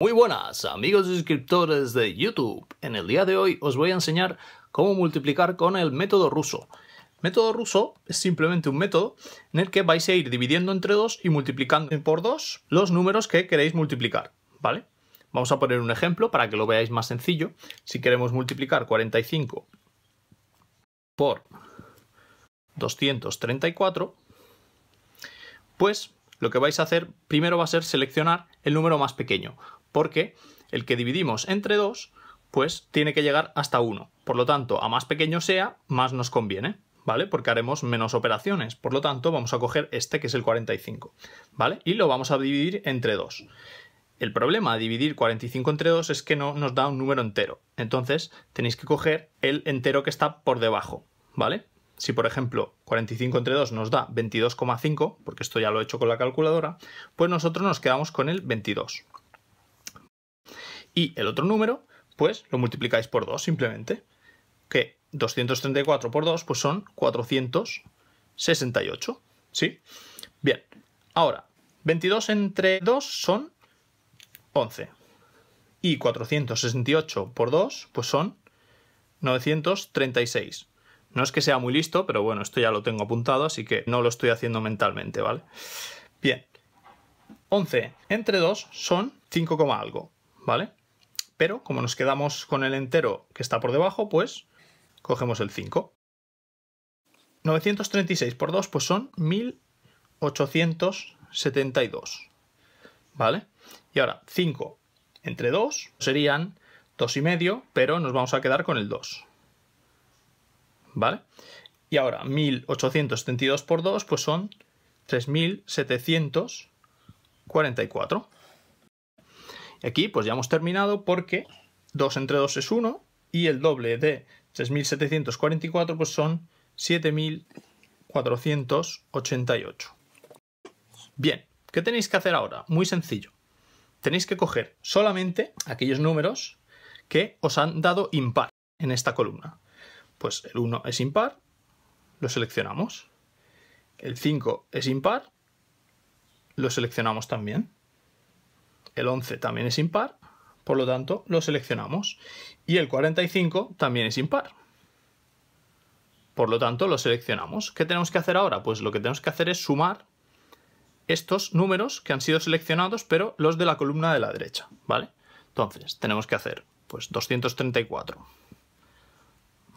Muy buenas amigos suscriptores de YouTube. En el día de hoy os voy a enseñar cómo multiplicar con el método ruso. Método ruso es simplemente un método en el que vais a ir dividiendo entre dos y multiplicando por dos los números que queréis multiplicar, ¿vale? Vamos a poner un ejemplo para que lo veáis más sencillo. Si queremos multiplicar 45 por 234, pues lo que vais a hacer primero va a ser seleccionar el número más pequeño, porque el que dividimos entre 2, pues tiene que llegar hasta 1. Por lo tanto, a más pequeño sea, más nos conviene, ¿vale? Porque haremos menos operaciones. Por lo tanto, vamos a coger este, que es el 45, ¿vale? Y lo vamos a dividir entre 2. El problema de dividir 45 entre 2 es que no nos da un número entero. Entonces, tenéis que coger el entero que está por debajo, ¿vale? si por ejemplo 45 entre 2 nos da 22,5, porque esto ya lo he hecho con la calculadora, pues nosotros nos quedamos con el 22. Y el otro número, pues lo multiplicáis por 2 simplemente, que 234 por 2 pues son 468, ¿sí? Bien, ahora, 22 entre 2 son 11. Y 468 por 2 pues son 936. No es que sea muy listo, pero bueno, esto ya lo tengo apuntado, así que no lo estoy haciendo mentalmente, ¿vale? Bien. 11 entre 2 son 5, algo, ¿vale? Pero como nos quedamos con el entero que está por debajo, pues cogemos el 5. 936 por 2, pues son 1872, ¿vale? Y ahora, 5 entre 2 serían 2,5, pero nos vamos a quedar con el 2. ¿Vale? Y ahora, 1872 por 2, pues son 3744. Y aquí, pues ya hemos terminado porque 2 entre 2 es 1 y el doble de 3744, pues son 7488. Bien, ¿qué tenéis que hacer ahora? Muy sencillo. Tenéis que coger solamente aquellos números que os han dado impar en esta columna pues el 1 es impar, lo seleccionamos. El 5 es impar, lo seleccionamos también. El 11 también es impar, por lo tanto lo seleccionamos. Y el 45 también es impar. Por lo tanto lo seleccionamos. ¿Qué tenemos que hacer ahora? Pues lo que tenemos que hacer es sumar estos números que han sido seleccionados, pero los de la columna de la derecha, ¿vale? Entonces, tenemos que hacer pues 234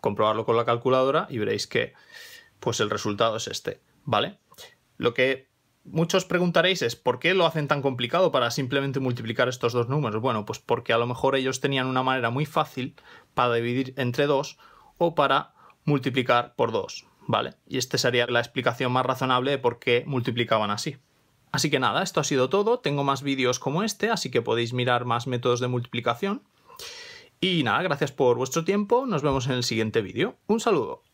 comprobarlo con la calculadora y veréis que pues el resultado es este, ¿vale? Lo que muchos preguntaréis es ¿por qué lo hacen tan complicado para simplemente multiplicar estos dos números? Bueno, pues porque a lo mejor ellos tenían una manera muy fácil para dividir entre dos o para multiplicar por dos, ¿vale? Y esta sería la explicación más razonable de por qué multiplicaban así. Así que nada, esto ha sido todo, tengo más vídeos como este, así que podéis mirar más métodos de multiplicación. Y nada, gracias por vuestro tiempo, nos vemos en el siguiente vídeo. Un saludo.